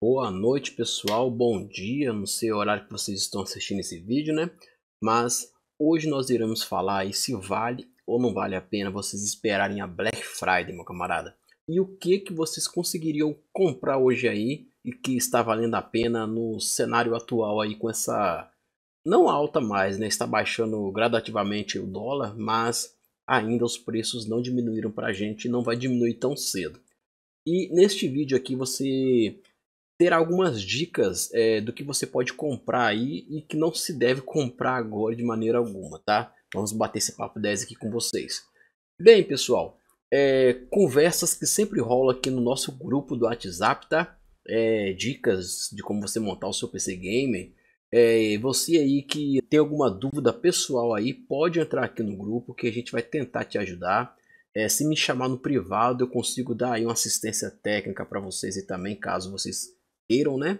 Boa noite, pessoal. Bom dia. Não sei o horário que vocês estão assistindo esse vídeo, né? Mas hoje nós iremos falar aí se vale ou não vale a pena vocês esperarem a Black Friday, meu camarada. E o que que vocês conseguiriam comprar hoje aí e que está valendo a pena no cenário atual aí com essa não alta mais, né? Está baixando gradativamente o dólar, mas ainda os preços não diminuíram para a gente e não vai diminuir tão cedo. E neste vídeo aqui você ter algumas dicas é, do que você pode comprar aí e que não se deve comprar agora de maneira alguma, tá? Vamos bater esse papo 10 aqui com vocês. Bem, pessoal, é, conversas que sempre rola aqui no nosso grupo do WhatsApp, tá? É, dicas de como você montar o seu PC Gamer. É, você aí que tem alguma dúvida pessoal aí, pode entrar aqui no grupo que a gente vai tentar te ajudar. É, se me chamar no privado, eu consigo dar aí uma assistência técnica para vocês e também caso vocês queiram, né?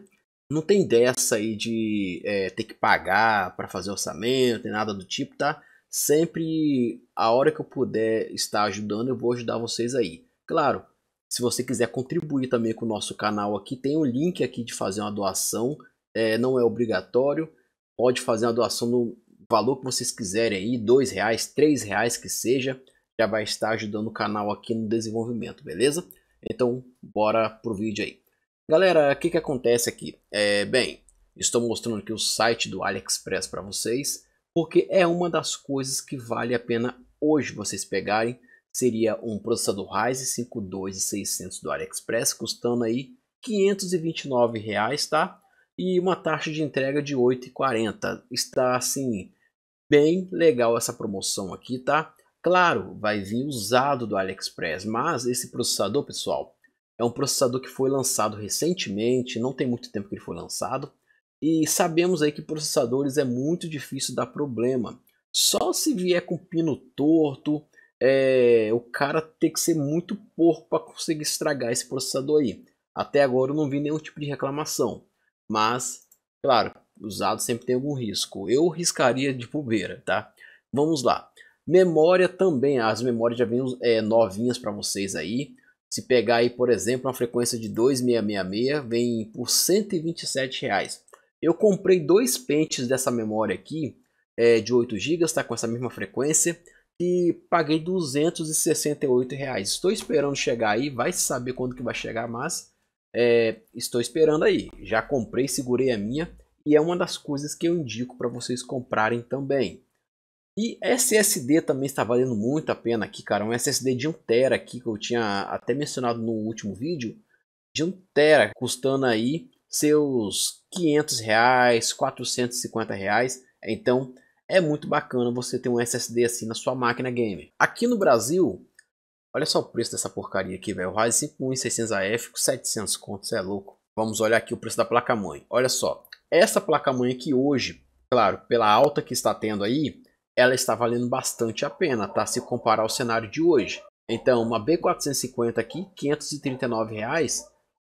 Não tem dessa aí de é, ter que pagar para fazer orçamento tem nada do tipo, tá? Sempre a hora que eu puder estar ajudando, eu vou ajudar vocês aí. Claro, se você quiser contribuir também com o nosso canal aqui, tem o um link aqui de fazer uma doação, é, não é obrigatório, pode fazer uma doação no valor que vocês quiserem aí, dois reais, três reais que seja, já vai estar ajudando o canal aqui no desenvolvimento, beleza? Então, bora pro vídeo aí. Galera, o que, que acontece aqui? É, bem, estou mostrando aqui o site do AliExpress para vocês, porque é uma das coisas que vale a pena hoje vocês pegarem. Seria um processador Ryzen 5 2600 do AliExpress, custando aí 529, reais, tá? E uma taxa de entrega de 8,40. Está assim, bem legal essa promoção aqui, tá? Claro, vai vir usado do AliExpress, mas esse processador, pessoal, é um processador que foi lançado recentemente, não tem muito tempo que ele foi lançado, e sabemos aí que processadores é muito difícil dar problema. Só se vier com pino torto, é, o cara tem que ser muito porco para conseguir estragar esse processador aí. Até agora eu não vi nenhum tipo de reclamação, mas claro, usado sempre tem algum risco. Eu riscaria de bobeira, tá? Vamos lá. Memória também, as memórias já vêm é, novinhas para vocês aí. Se pegar aí, por exemplo, uma frequência de 2666, vem por 127 reais. Eu comprei dois pentes dessa memória aqui, é, de 8 GB, tá com essa mesma frequência, e paguei 268 reais. Estou esperando chegar aí, vai saber quando que vai chegar, mas é, estou esperando aí. Já comprei, segurei a minha, e é uma das coisas que eu indico para vocês comprarem também. E SSD também está valendo muito a pena aqui, cara. Um SSD de 1TB aqui que eu tinha até mencionado no último vídeo. De 1TB, custando aí seus 500 reais, 450 reais. Então é muito bacana você ter um SSD assim na sua máquina gamer. Aqui no Brasil, olha só o preço dessa porcaria aqui, velho. O Ryzen 5 1600AF com 700 contos, é louco. Vamos olhar aqui o preço da placa-mãe. Olha só, essa placa-mãe aqui hoje, claro, pela alta que está tendo aí, ela está valendo bastante a pena, tá? Se comparar ao cenário de hoje. Então, uma B450 aqui, 539 reais,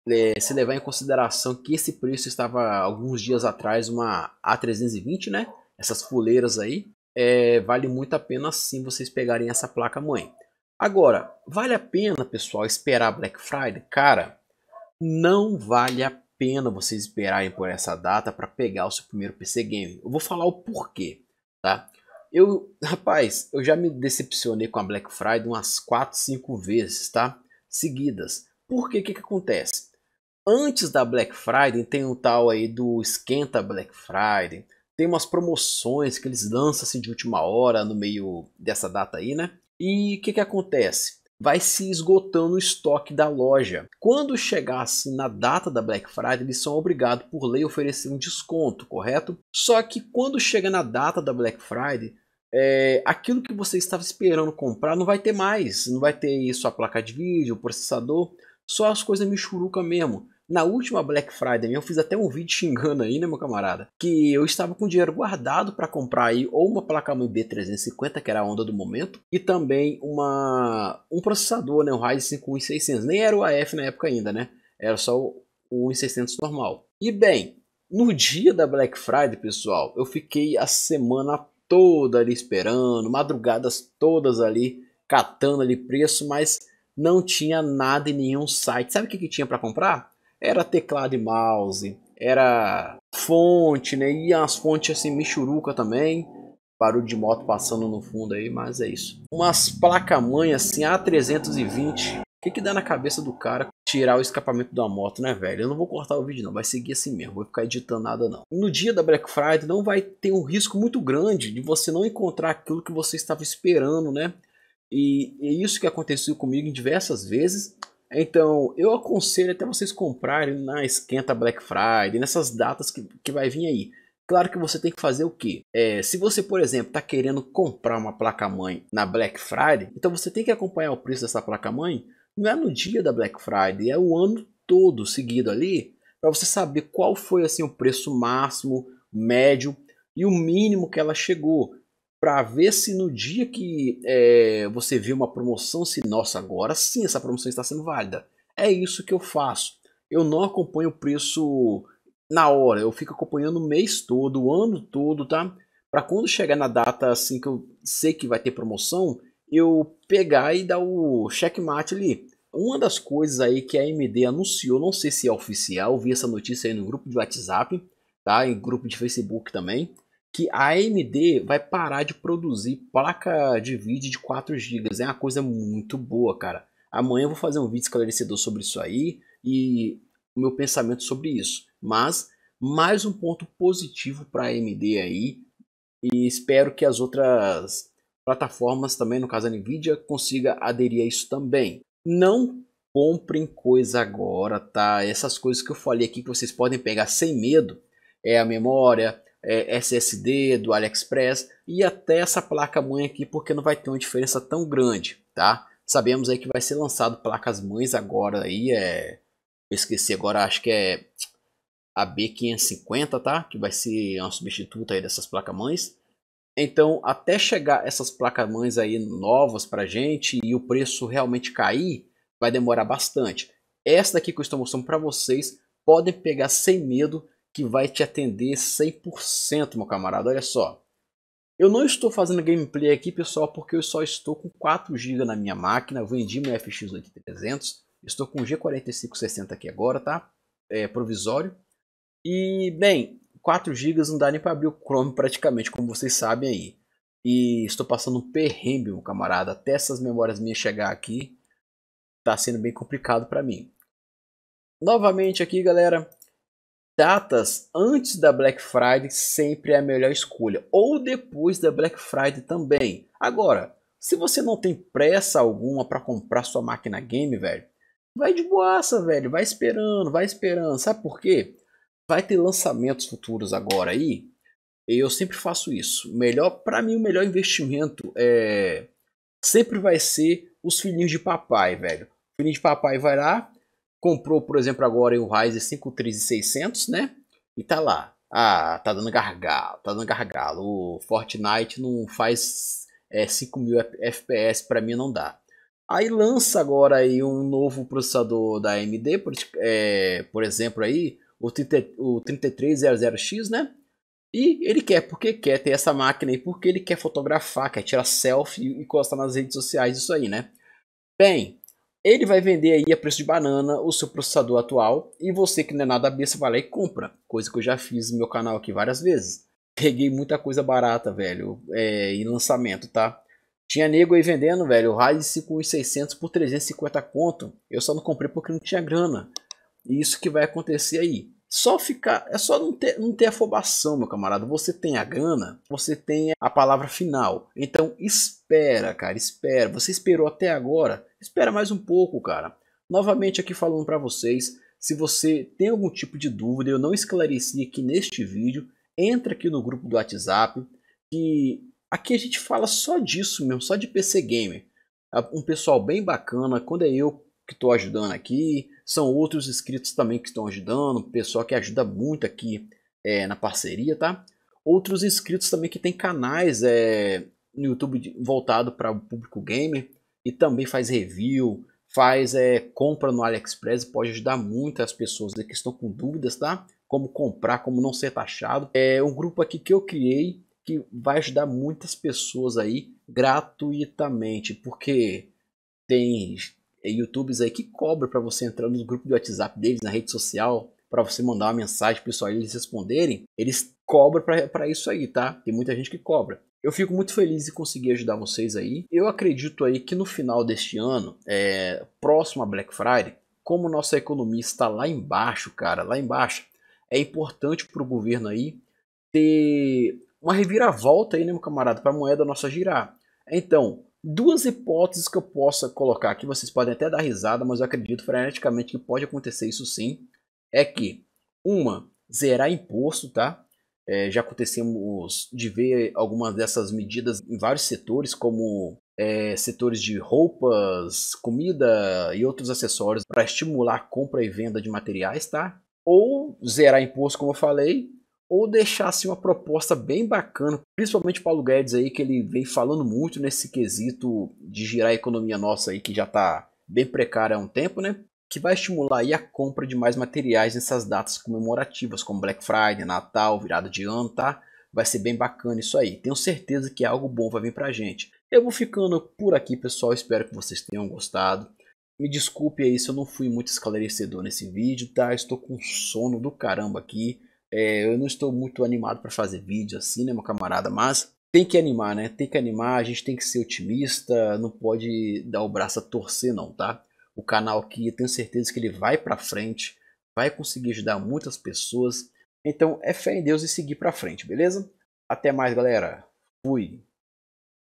é, se levar em consideração que esse preço estava alguns dias atrás, uma A320, né? Essas fuleiras aí, é, vale muito a pena sim vocês pegarem essa placa mãe. Agora, vale a pena, pessoal, esperar Black Friday? Cara, não vale a pena vocês esperarem por essa data para pegar o seu primeiro PC Game. Eu vou falar o porquê, tá? Eu, rapaz, eu já me decepcionei com a Black Friday umas 4, 5 vezes, tá? Seguidas. Porque o que, que acontece? Antes da Black Friday tem um tal aí do esquenta Black Friday, tem umas promoções que eles lançam assim de última hora no meio dessa data aí, né? E o que, que acontece? Vai se esgotando o estoque da loja. Quando chegar assim na data da Black Friday, eles são obrigados por lei a oferecer um desconto, correto? Só que quando chega na data da Black Friday, é, aquilo que você estava esperando comprar não vai ter mais. Não vai ter isso a placa de vídeo, o processador, só as coisas michuruca mesmo. Na última Black Friday, eu fiz até um vídeo xingando aí, né, meu camarada? Que eu estava com dinheiro guardado para comprar aí ou uma placa-mãe B350, que era a onda do momento, e também uma um processador, né, um Ryzen 5 1600. Nem era o AF na época ainda, né? Era só o, o 1600 normal. E bem, no dia da Black Friday, pessoal, eu fiquei a semana toda ali esperando, madrugadas todas ali catando ali preço, mas não tinha nada em nenhum site. Sabe o que, que tinha para comprar? Era teclado e mouse, era fonte, né? E as fontes assim, michuruca também. Barulho de moto passando no fundo aí, mas é isso. Umas placa-mãe assim, A320, o que, que dá na cabeça do cara tirar o escapamento da moto, né, velho? Eu não vou cortar o vídeo, não. Vai seguir assim mesmo. Vou ficar editando nada, não. No dia da Black Friday, não vai ter um risco muito grande de você não encontrar aquilo que você estava esperando, né? E é isso que aconteceu comigo em diversas vezes. Então, eu aconselho até vocês comprarem na esquenta Black Friday, nessas datas que, que vai vir aí. Claro que você tem que fazer o quê? É, se você, por exemplo, está querendo comprar uma placa-mãe na Black Friday, então você tem que acompanhar o preço dessa placa-mãe não é no dia da Black Friday, é o ano todo seguido ali, para você saber qual foi assim o preço máximo, médio e o mínimo que ela chegou, para ver se no dia que é, você viu uma promoção, se nossa, agora sim essa promoção está sendo válida. É isso que eu faço. Eu não acompanho o preço na hora, eu fico acompanhando o mês todo, o ano todo, tá? Para quando chegar na data assim que eu sei que vai ter promoção, eu pegar e dar o checkmate ali. Uma das coisas aí que a AMD anunciou, não sei se é oficial, vi essa notícia aí no grupo de WhatsApp, tá? Em grupo de Facebook também, que a AMD vai parar de produzir placa de vídeo de 4 GB. É uma coisa muito boa, cara. Amanhã eu vou fazer um vídeo esclarecedor sobre isso aí e o meu pensamento sobre isso. Mas mais um ponto positivo para a AMD aí e espero que as outras plataformas também, no caso a Nvidia, consiga aderir a isso também. Não comprem coisa agora, tá? Essas coisas que eu falei aqui que vocês podem pegar sem medo, é a memória, é SSD do AliExpress e até essa placa mãe aqui, porque não vai ter uma diferença tão grande, tá? Sabemos aí que vai ser lançado placas mães agora aí, é... Eu esqueci agora, acho que é a B550, tá? Que vai ser uma substituta aí dessas placas mães. Então, até chegar essas placas-mães aí novas para gente e o preço realmente cair, vai demorar bastante. Essa daqui que eu estou mostrando para vocês, podem pegar sem medo que vai te atender 100%, meu camarada. Olha só. Eu não estou fazendo gameplay aqui, pessoal, porque eu só estou com 4 GB na minha máquina. Eu vendi meu FX 8300. Estou com o G4560 aqui agora, tá? É provisório. E, bem, 4 GB não dá nem para abrir o Chrome praticamente, como vocês sabem aí. E estou passando um perrengue, meu camarada. Até essas memórias minhas chegar aqui, tá sendo bem complicado para mim. Novamente aqui, galera, datas antes da Black Friday sempre é a melhor escolha, ou depois da Black Friday também. Agora, se você não tem pressa alguma para comprar sua máquina game, velho, vai de boaça, velho, vai esperando, vai esperando. Sabe por quê? vai ter lançamentos futuros agora aí. Eu sempre faço isso. Melhor para mim o melhor investimento é sempre vai ser os filhinhos de papai, velho. O filhinho de papai vai lá, comprou, por exemplo, agora o Ryzen 5 3600, né? E tá lá. Ah, tá dando gargalo, tá dando gargalo. O Fortnite não faz é, 5000 FPS para mim não dá. Aí lança agora aí um novo processador da AMD, por, é, por exemplo aí, o, 30, o 3300X, né? E ele quer porque quer ter essa máquina e porque ele quer fotografar, quer tirar selfie e postar nas redes sociais isso aí, né? Bem, ele vai vender aí a preço de banana o seu processador atual e você que não é nada besta vai lá e compra, coisa que eu já fiz no meu canal aqui várias vezes. Peguei muita coisa barata, velho, é, em lançamento, tá? Tinha nego aí vendendo, velho, o Ryzen 5600 por 350 conto. Eu só não comprei porque não tinha grana. E isso que vai acontecer aí. Só ficar, é só não ter, não ter afobação, meu camarada. Você tem a grana, você tem a palavra final. Então espera, cara, espera. Você esperou até agora, espera mais um pouco, cara. Novamente aqui falando para vocês, se você tem algum tipo de dúvida, eu não esclareci aqui neste vídeo, entra aqui no grupo do WhatsApp, que aqui a gente fala só disso mesmo, só de PC Gamer. É um pessoal bem bacana, quando é eu que estou ajudando aqui, são outros inscritos também que estão ajudando, pessoal que ajuda muito aqui é, na parceria, tá? Outros inscritos também que tem canais é, no YouTube voltado para o público gamer e também faz review, faz é, compra no AliExpress, pode ajudar muito as pessoas que estão com dúvidas, tá? Como comprar, como não ser taxado. É um grupo aqui que eu criei que vai ajudar muitas pessoas aí gratuitamente, porque tem é, YouTubers aí que cobra para você entrar nos grupos de WhatsApp deles, na rede social, para você mandar uma mensagem pessoal e eles responderem, eles cobram para isso aí, tá? Tem muita gente que cobra. Eu fico muito feliz de conseguir ajudar vocês aí. Eu acredito aí que no final deste ano, é, próximo a Black Friday, como nossa economia está lá embaixo, cara, lá embaixo, é importante para o governo aí ter uma reviravolta aí, né, meu camarada, para a moeda nossa girar. Então, duas hipóteses que eu possa colocar aqui, vocês podem até dar risada, mas eu acredito freneticamente que pode acontecer isso sim, é que uma, zerar imposto, tá? É, já acontecemos de ver algumas dessas medidas em vários setores, como é, setores de roupas, comida e outros acessórios para estimular a compra e venda de materiais, tá? Ou zerar imposto, como eu falei, ou deixasse uma proposta bem bacana, principalmente o Paulo Guedes aí, que ele vem falando muito nesse quesito de girar a economia nossa aí, que já está bem precária há um tempo, né? Que vai estimular aí a compra de mais materiais nessas datas comemorativas, como Black Friday, Natal, virada de ano, tá? Vai ser bem bacana isso aí. Tenho certeza que algo bom vai vir pra gente. Eu vou ficando por aqui, pessoal. Espero que vocês tenham gostado. Me desculpe aí se eu não fui muito esclarecedor nesse vídeo, tá? Estou com sono do caramba aqui. É, eu não estou muito animado para fazer vídeo assim, né, meu camarada? Mas tem que animar, né? Tem que animar, a gente tem que ser otimista, não pode dar o braço a torcer, não, tá? O canal aqui, tenho certeza que ele vai para frente, vai conseguir ajudar muitas pessoas. Então é fé em Deus e seguir para frente, beleza? Até mais, galera. Fui.